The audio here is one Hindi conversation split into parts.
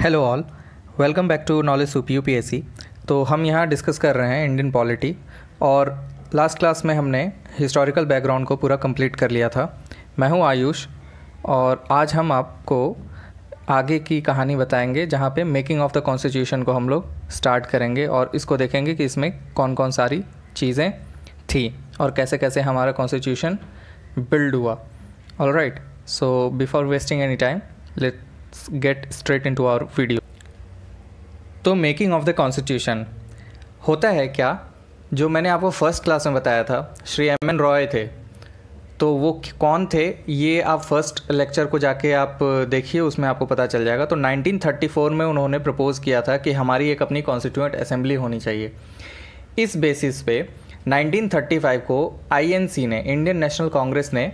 Hello all welcome back to knowledge soup you तो हम यहाँ डिस्कस कर रहे हैं इंडियन पॉलिटी और लास्ट क्लास में हमने हिस्टोरिकल बैकग्राउंड को पूरा कंप्लीट कर लिया था मैं हूँ आयुष और आज हम आपको आगे की कहानी बताएंगे जहाँ पे मेकिंग ऑफ द कॉन्स्टिट्यूशन को हम लोग स्टार्ट करेंगे और इसको देखेंगे कि इसमें कौन कौन सारी चीज़ें थी और कैसे कैसे हमारा कॉन्स्टिट्यूशन बिल्ड हुआ all right so before wasting any time let let's get straight into our video. तो मेकिंग ऑफ द कॉन्स्टिट्यूशन होता है क्या जो मैंने आपको फर्स्ट क्लास में बताया था श्री एम एन रॉय थे तो वो कौन थे ये आप फर्स्ट लेक्चर को जाके आप देखिए उसमें आपको पता चल जाएगा तो 1934 में उन्होंने प्रपोज़ किया था कि हमारी एक अपनी कॉन्स्टिट्यूंट असेंबली होनी चाहिए इस बेसिस पे 1935 को आईएनसी ने इंडियन नेशनल कांग्रेस ने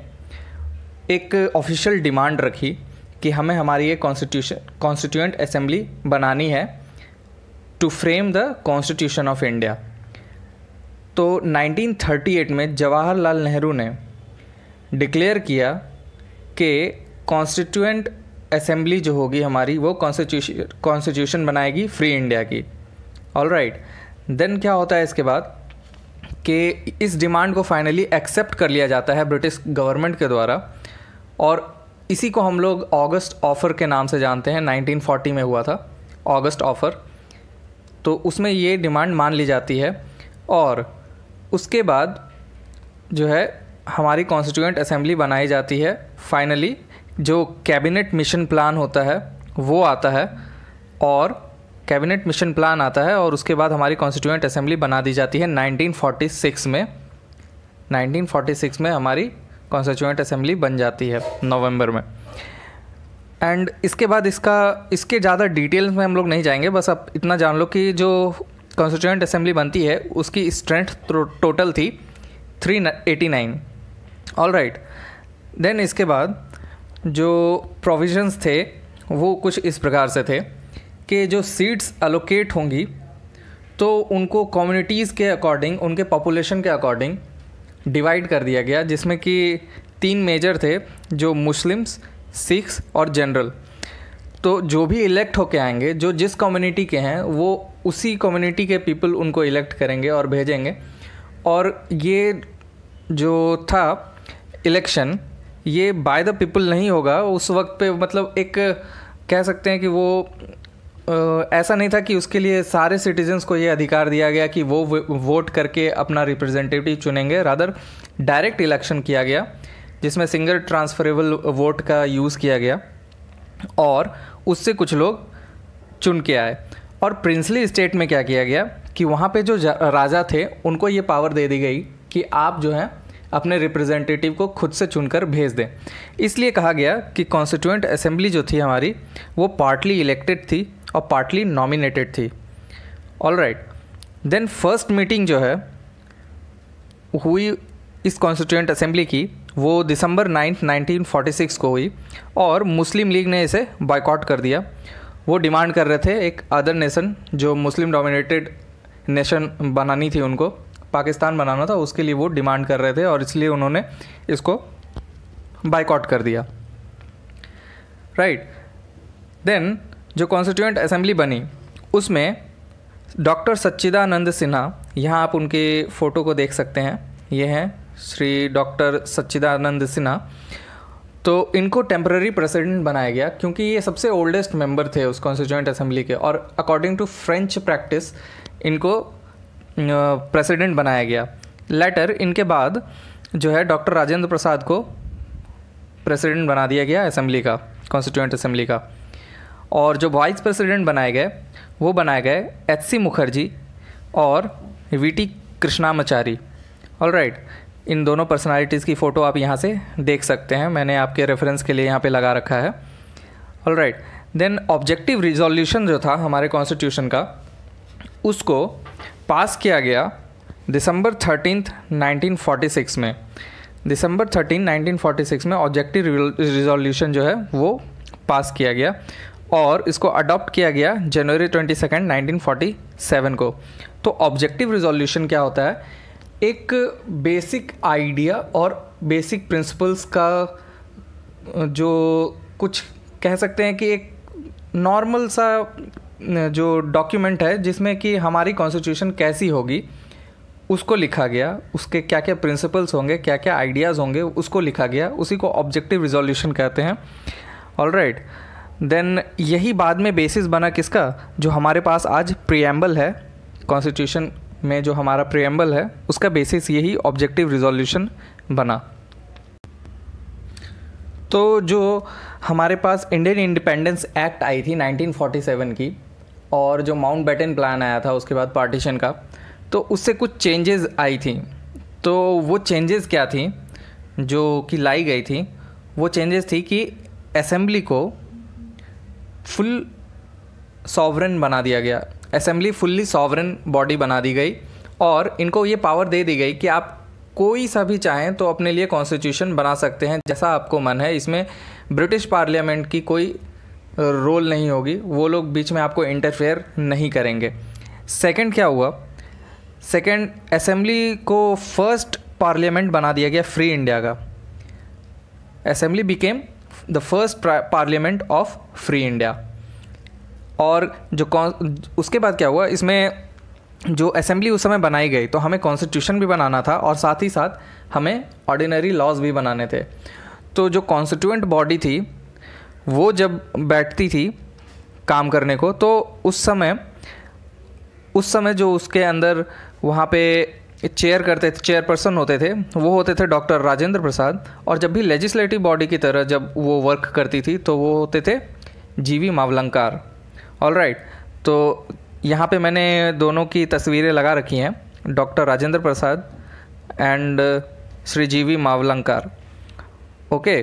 एक ऑफिशियल डिमांड रखी कि हमें हमारी ये कॉन्स्टिट्यूशन कॉन्स्टिट्यूंट असेंबली बनानी है to frame the constitution of India तो 1938 में जवाहरलाल नेहरू ने डिक्लेयर किया कि कॉन्स्टिट्यूंट असेंबली जो होगी हमारी वो कॉन्स्टिट्यूशन कॉन्स्टिट्यूशन बनाएगी फ्री इंडिया की ऑल राइट देन क्या होता है इसके बाद कि इस डिमांड को फाइनली एक्सेप्ट कर लिया जाता है ब्रिटिश गवर्नमेंट के द्वारा और इसी को हम लोग ऑगस्ट ऑफ़र के नाम से जानते हैं 1940 में हुआ था ऑगस्ट ऑफ़र तो उसमें ये डिमांड मान ली जाती है और उसके बाद जो है हमारी कॉन्स्टिट्यूंट असेंबली बनाई जाती है फाइनली जो कैबिनेट मिशन प्लान होता है वो आता है और कैबिनेट मिशन प्लान आता है और उसके बाद हमारी कॉन्स्टिट्यूंट असेंबली बना दी जाती है 1946 में 1946 में हमारी कॉन्स्टिट्यूंट असेंबली बन जाती है नवंबर में एंड इसके बाद इसका इसके ज़्यादा डिटेल्स में हम लोग नहीं जाएंगे बस आप इतना जान लो कि जो कॉन्स्टिट्यूंट असेंबली बनती है उसकी स्ट्रेंथ टोटल तो थी three eighty nine all right then इसके बाद जो प्रोविजंस थे वो कुछ इस प्रकार से थे कि जो सीट्स अलोकेट होंगी तो उनको कम्युनिटीज़ के अकॉर्डिंग उनके पॉपुलेशन के अकॉर्डिंग डिवाइड कर दिया गया जिसमें कि तीन मेजर थे जो मुस्लिम्स सिख्स और जनरल तो जो भी इलेक्ट होके आएंगे जो जिस कम्युनिटी के हैं वो उसी कम्युनिटी के पीपल उनको इलेक्ट करेंगे और भेजेंगे और ये जो था इलेक्शन ये बाय द पीपल नहीं होगा उस वक्त पे मतलब एक कह सकते हैं कि वो ऐसा नहीं था कि उसके लिए सारे सिटीजन्स को ये अधिकार दिया गया कि वो वोट करके अपना रिप्रेजेंटेटिव चुनेंगे रादर डायरेक्ट इलेक्शन किया गया जिसमें सिंगल ट्रांसफरेबल वोट का यूज़ किया गया और उससे कुछ लोग चुन के आए और प्रिंसली स्टेट में क्या किया गया कि वहाँ पे जो राजा थे उनको ये पावर दे दी गई कि आप जो हैं अपने रिप्रेजेंटेटिव को खुद से चुनकर भेज दें इसलिए कहा गया कि कॉन्स्टिट्यूंट असेंबली जो थी हमारी वो पार्टली इलेक्टेड थी और पार्टली नॉमिनेटेड थी all right then first meeting जो है हुई इस कॉन्स्टिट्यूंट असेंबली की वो दिसंबर नाइन्थ 1946 को हुई और मुस्लिम लीग ने इसे बॉयकॉट कर दिया वो डिमांड कर रहे थे एक अदर नेशन जो मुस्लिम डोमिनेटेड नेशन बनानी थी उनको पाकिस्तान बनाना था उसके लिए वो डिमांड कर रहे थे और इसलिए उन्होंने इसको बाइकआउट कर दिया राइट देन जो कॉन्स्टिट्यूंट असेंबली बनी उसमें डॉक्टर सच्चिदानंद सिन्हा यहाँ आप उनके फ़ोटो को देख सकते हैं ये हैं श्री डॉक्टर सच्चिदानंद सिन्हा तो इनको टेम्प्ररी प्रेसिडेंट बनाया गया क्योंकि ये सबसे ओल्डेस्ट मेंबर थे उस कॉन्स्टिट्यूंट असेंबली के और अकॉर्डिंग टू फ्रेंच प्रैक्टिस इनको प्रेसिडेंट बनाया गया लेटर इनके बाद जो है डॉक्टर राजेंद्र प्रसाद को प्रेसिडेंट बना दिया गया असेंबली का कॉन्स्टिट्यूंट असेंबली का और जो वाइस प्रेसिडेंट बनाए गए वो बनाए गए एच सी मुखर्जी और V T Krishnamachari all right इन दोनों पर्सनालिटीज़ की फ़ोटो आप यहाँ से देख सकते हैं मैंने आपके रेफरेंस के लिए यहाँ पे लगा रखा है all right then objective resolution जो था हमारे कॉन्स्टिट्यूशन का उसको पास किया गया दिसंबर थर्टीन 1946 में दिसंबर थर्टीन 1946 में ऑब्जेक्टिव रिजोल्यूशन जो है वो पास किया गया और इसको अडॉप्ट किया गया जनवरी ट्वेंटी सेकेंड नाइनटीन को तो ऑब्जेक्टिव रिजोल्यूशन क्या होता है एक बेसिक आइडिया और बेसिक प्रिंसिपल्स का जो कुछ कह सकते हैं कि एक नॉर्मल सा जो डॉक्यूमेंट है जिसमें कि हमारी कॉन्स्टिट्यूशन कैसी होगी उसको लिखा गया उसके क्या क्या प्रिंसिपल्स होंगे क्या क्या आइडियाज़ होंगे उसको लिखा गया उसी को ऑब्जेक्टिव रिजोल्यूशन कहते हैं ऑल राइट right. देन यही बाद में बेसिस बना किसका जो हमारे पास आज प्रियम्बल है कॉन्स्टिट्यूशन में जो हमारा प्रियम्बल है उसका बेसिस यही ऑब्जेक्टिव रिजोल्यूशन बना तो जो हमारे पास इंडियन इंडिपेंडेंस एक्ट आई थी 1947 की और जो माउंट बैटन प्लान आया था उसके बाद पार्टीशन का तो उससे कुछ चेंजेस आई थी तो वो चेंजेस क्या थी जो कि लाई गई थी वो चेंजेस थी कि असेंबली को फुल सॉवरन बना दिया गया असेंबली फुल्ली सॉवरन बॉडी बना दी गई और इनको ये पावर दे दी गई कि आप कोई सा भी चाहें तो अपने लिए कॉन्स्टिट्यूशन बना सकते हैं जैसा आपको मन है इसमें ब्रिटिश पार्लियामेंट की कोई रोल नहीं होगी वो लोग बीच में आपको इंटरफेयर नहीं करेंगे सेकंड क्या हुआ सेकंड असेंबली को फर्स्ट पार्लियामेंट बना दिया गया फ्री इंडिया का assembly became the first parliament of free India और जो उसके बाद क्या हुआ इसमें जो असेंबली उस समय बनाई गई तो हमें कॉन्स्टिट्यूशन भी बनाना था और साथ ही साथ हमें ऑर्डिनरी लॉज भी बनाने थे तो जो कॉन्स्टिट्यूंट बॉडी थी वो जब बैठती थी काम करने को तो उस समय उस समय जो उसके अंदर वहाँ पे चेयर करते थे चेयर पर्सन होते थे वो होते थे डॉक्टर राजेंद्र प्रसाद और जब भी लेजिस्लेटिव बॉडी की तरह जब वो वर्क करती थी तो वो होते थे जीवी मावलंकार ऑल राइट right, तो यहाँ पे मैंने दोनों की तस्वीरें लगा रखी हैं doctor Rajendra Prasad and uh, Shri G V Mavalankar okay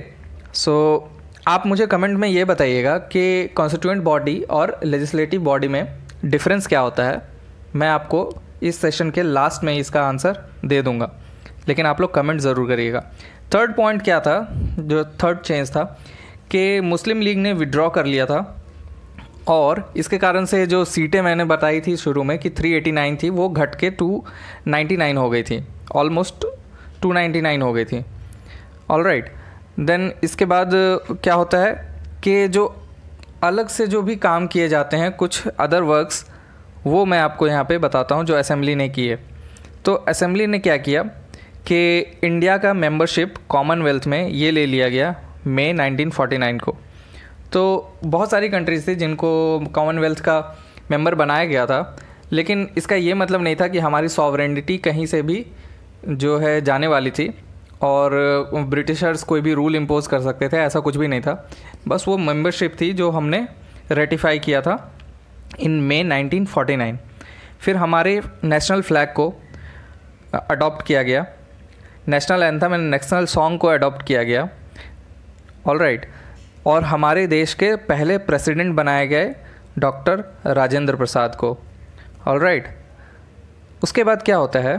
so आप मुझे कमेंट में ये बताइएगा कि कॉन्स्टिट्यूंट बॉडी और लेजिस्लेटिव बॉडी में डिफरेंस क्या होता है मैं आपको इस सेशन के लास्ट में इसका आंसर दे दूंगा लेकिन आप लोग कमेंट ज़रूर करिएगा थर्ड पॉइंट क्या था जो थर्ड चेंज था कि मुस्लिम लीग ने विड्रॉ कर लिया था और इसके कारण से जो सीटें मैंने बताई थी शुरू में कि 389 थी वो घट के 299 हो गई थी ऑलमोस्ट 299 हो गई थी ऑल राइट देन इसके बाद क्या होता है कि जो अलग से जो भी काम किए जाते हैं कुछ अदर वर्क्स वो मैं आपको यहाँ पे बताता हूँ जो असेंबली ने की है तो असेंबली ने क्या किया कि इंडिया का मेंबरशिप कॉमनवेल्थ में ये ले लिया गया मई 1949 को तो बहुत सारी कंट्रीज़ थी जिनको कॉमनवेल्थ का मेंबर बनाया गया था लेकिन इसका ये मतलब नहीं था कि हमारी सॉवरेंडिटी कहीं से भी जो है जाने वाली थी और ब्रिटिशर्स कोई भी रूल इम्पोज कर सकते थे ऐसा कुछ भी नहीं था बस वो मेंबरशिप थी जो हमने रेटिफाई किया था इन मे 1949 फिर हमारे नेशनल फ्लैग को अडॉप्ट किया गया national anthem and national song को अडॉप्ट किया गया ऑल राइट right. और हमारे देश के पहले प्रेसिडेंट बनाए गए डॉक्टर राजेंद्र प्रसाद को ऑल राइट right. उसके बाद क्या होता है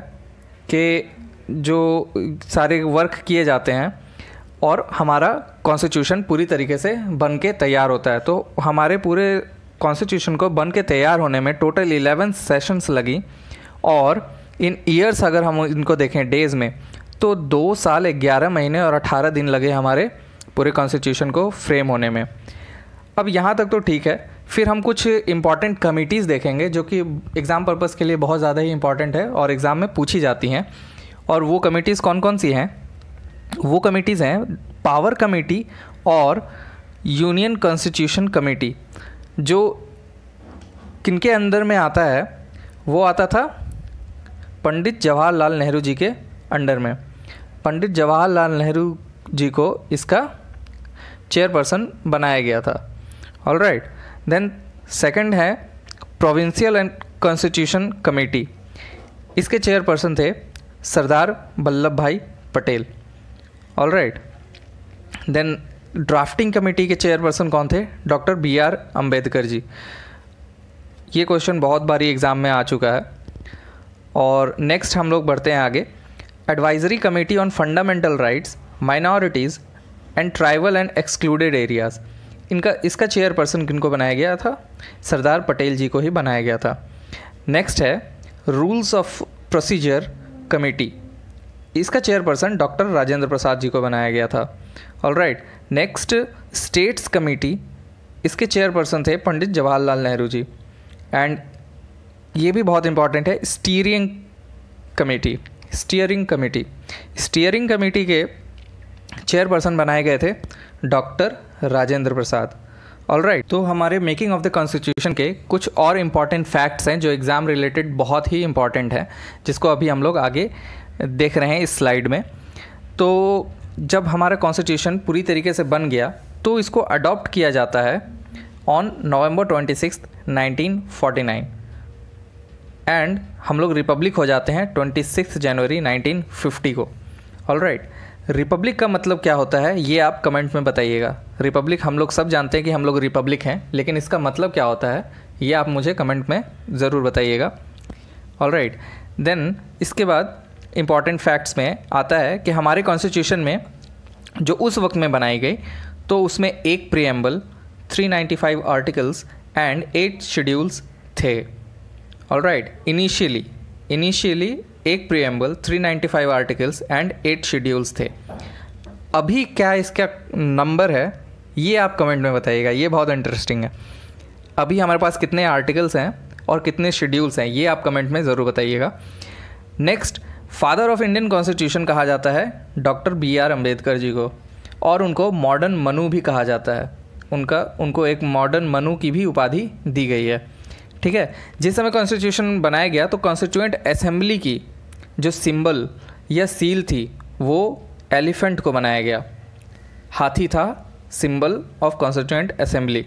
कि जो सारे वर्क किए जाते हैं और हमारा कॉन्स्टिट्यूशन पूरी तरीके से बन के तैयार होता है तो हमारे पूरे कॉन्स्टिट्यूशन को बन के तैयार होने में टोटल इलेवन सेशंस लगी और इन ईयर्स अगर हम इनको देखें डेज़ में तो दो साल ग्यारह महीने और अठारह दिन लगे हमारे पूरे कॉन्स्टिट्यूशन को फ्रेम होने में अब यहाँ तक तो ठीक है फिर हम कुछ इम्पॉर्टेंट कमिटीज़ देखेंगे जो कि एग्ज़ाम पर्पज़ के लिए बहुत ज़्यादा ही इम्पॉर्टेंट है और एग्ज़ाम में पूछी जाती हैं और वो कमेटीज़ कौन कौन सी हैं वो कमेटीज़ हैं पावर कमेटी और यूनियन कॉन्स्टिट्यूशन कमेटी जो किनके अंदर में आता है वो आता था पंडित जवाहरलाल नेहरू जी के अंडर में पंडित जवाहरलाल नेहरू जी को इसका चेयरपर्सन बनाया गया था ऑल राइट देन सेकेंड है प्रोविंशियल एंड कॉन्स्टिट्यूशन कमेटी इसके चेयरपर्सन थे Sardar Vallabh Bhai Patel all right then drafting committee के चेयरपर्सन कौन थे doctor B R Ambedkar ji ये क्वेश्चन बहुत बारी एग्ज़ाम में आ चुका है और नेक्स्ट हम लोग बढ़ते हैं आगे advisory committee on fundamental rights minorities and tribal and excluded areas इनका इसका चेयरपर्सन किनको बनाया गया था सरदार पटेल जी को ही बनाया गया था नेक्स्ट है रूल्स ऑफ प्रोसीजर कमेटी इसका चेयरपर्सन डॉक्टर राजेंद्र प्रसाद जी को बनाया गया था all right next states committee इसके चेयरपर्सन थे पंडित जवाहरलाल नेहरू जी एंड ये भी बहुत इंपॉर्टेंट है steering committee steering committee steering committee के चेयरपर्सन बनाए गए थे doctor Rajendra Prasad all right right, तो हमारे मेकिंग ऑफ द कॉन्स्टिट्यूशन के कुछ और इम्पॉर्टेंट फैक्ट्स हैं जो एग्ज़ाम रिलेटेड बहुत ही इम्पॉर्टेंट हैं जिसको अभी हम लोग आगे देख रहे हैं इस स्लाइड में तो जब हमारा कॉन्स्टिट्यूशन पूरी तरीके से बन गया तो इसको अडॉप्ट किया जाता है on November twenty six nineteen forty nine and हम लोग रिपब्लिक हो जाते हैं ट्वेंटी सिक्स जनवरी नाइनटीन फिफ्टी को ऑल राइट रिपब्लिक का मतलब क्या होता है ये आप कमेंट में बताइएगा रिपब्लिक हम लोग सब जानते हैं कि हम लोग रिपब्लिक हैं लेकिन इसका मतलब क्या होता है ये आप मुझे कमेंट में ज़रूर बताइएगा ऑल राइट देन इसके बाद इम्पॉर्टेंट फैक्ट्स में आता है कि हमारे कॉन्स्टिट्यूशन में जो उस वक्त में बनाई गई तो उसमें एक preamble 395 articles and eight schedules थे ऑल राइट इनिशियली इनिशियली एक preamble 395 articles and eight schedules थे अभी क्या इसका नंबर है ये आप कमेंट में बताइएगा ये बहुत इंटरेस्टिंग है अभी हमारे पास कितने आर्टिकल्स हैं और कितने शेड्यूल्स हैं ये आप कमेंट में ज़रूर बताइएगा next father of Indian constitution कहा जाता है doctor B R Ambedkar ji को और उनको मॉडर्न मनु भी कहा जाता है उनका उनको एक मॉडर्न मनु की भी उपाधि दी गई है ठीक है जिस समय कॉन्स्टिट्यूशन बनाया गया तो कॉन्स्टिट्यूएंट असेंबली की जो सिंबल या सील थी वो एलिफेंट को बनाया गया हाथी था symbol of constituent assembly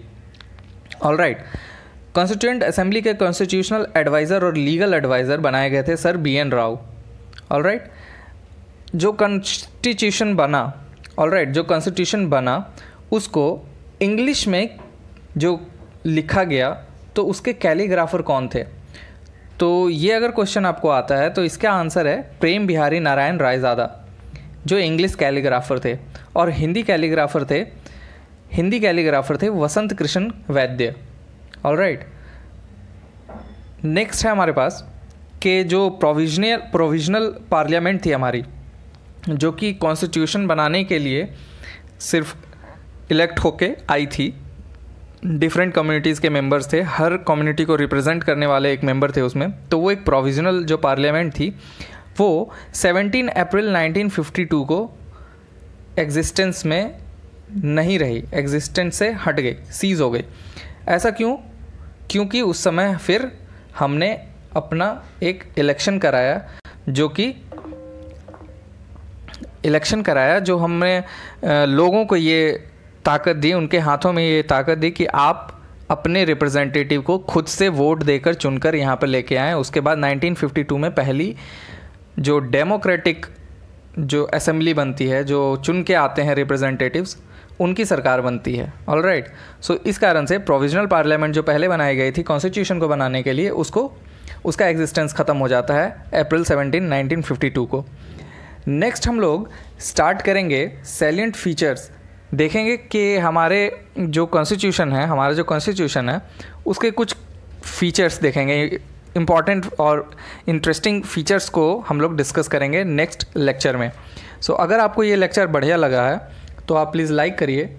all right constituent assembly के कॉन्स्टिट्यूशनल एडवाइज़र और लीगल एडवाइज़र बनाए गए थे sir B N Rau all जो कॉन्स्टिट्यूशन बना ऑल राइट right, जो कॉन्स्टिट्यूशन बना उसको इंग्लिश में जो लिखा गया तो उसके कैलीग्राफर कौन थे तो ये अगर क्वेश्चन आपको आता है तो इसका आंसर है प्रेम बिहारी नारायण रायजादा जो इंग्लिश कैलीग्राफर थे और हिंदी कैलीग्राफर थे हिंदी कैलीग्राफर थे वसंत कृष्ण वैद्य ऑल राइट नेक्स्ट है हमारे पास के जो प्रोविजनल प्रोविजनल पार्लियामेंट थी हमारी जो कि कॉन्स्टिट्यूशन बनाने के लिए सिर्फ इलेक्ट होके आई थी डिफरेंट कम्युनिटीज़ के मेंबर्स थे हर कम्युनिटी को रिप्रेजेंट करने वाले एक मेंबर थे उसमें तो वो एक प्रोविजनल जो पार्लियामेंट थी वो 17 अप्रैल 1952 को एग्जिस्टेंस में नहीं रही एग्जिस्टेंस से हट गई सीज हो गई ऐसा क्यों क्योंकि उस समय फिर हमने अपना एक इलेक्शन कराया जो कि इलेक्शन कराया जो हमने लोगों को ये ताकत दी उनके हाथों में ये ताकत दी कि आप अपने रिप्रेजेंटेटिव को खुद से वोट देकर चुनकर यहाँ पर लेके आए उसके बाद 1952 में पहली जो डेमोक्रेटिक जो असेंबली बनती है जो चुन के आते हैं रिप्रेजेंटेटिव्स उनकी सरकार बनती है ऑल राइट सो इस कारण से प्रोविजनल पार्लियामेंट जो पहले बनाई गई थी कॉन्स्टिट्यूशन को बनाने के लिए उसको उसका एग्जिस्टेंस ख़त्म हो जाता है अप्रैल 17, 1952 को नेक्स्ट हम लोग स्टार्ट करेंगे सेलेंट फीचर्स देखेंगे कि हमारे जो कॉन्स्टिट्यूशन है हमारा जो कॉन्स्टिट्यूशन है उसके कुछ फीचर्स देखेंगे इम्पॉर्टेंट और इंटरेस्टिंग फीचर्स को हम लोग डिस्कस करेंगे नेक्स्ट लेक्चर में सो so, अगर आपको ये लेक्चर बढ़िया लगा है तो आप प्लीज़ लाइक करिए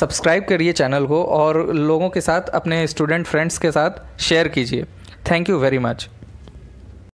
सब्सक्राइब करिए चैनल को और लोगों के साथ अपने स्टूडेंट फ्रेंड्स के साथ शेयर कीजिए thank you very much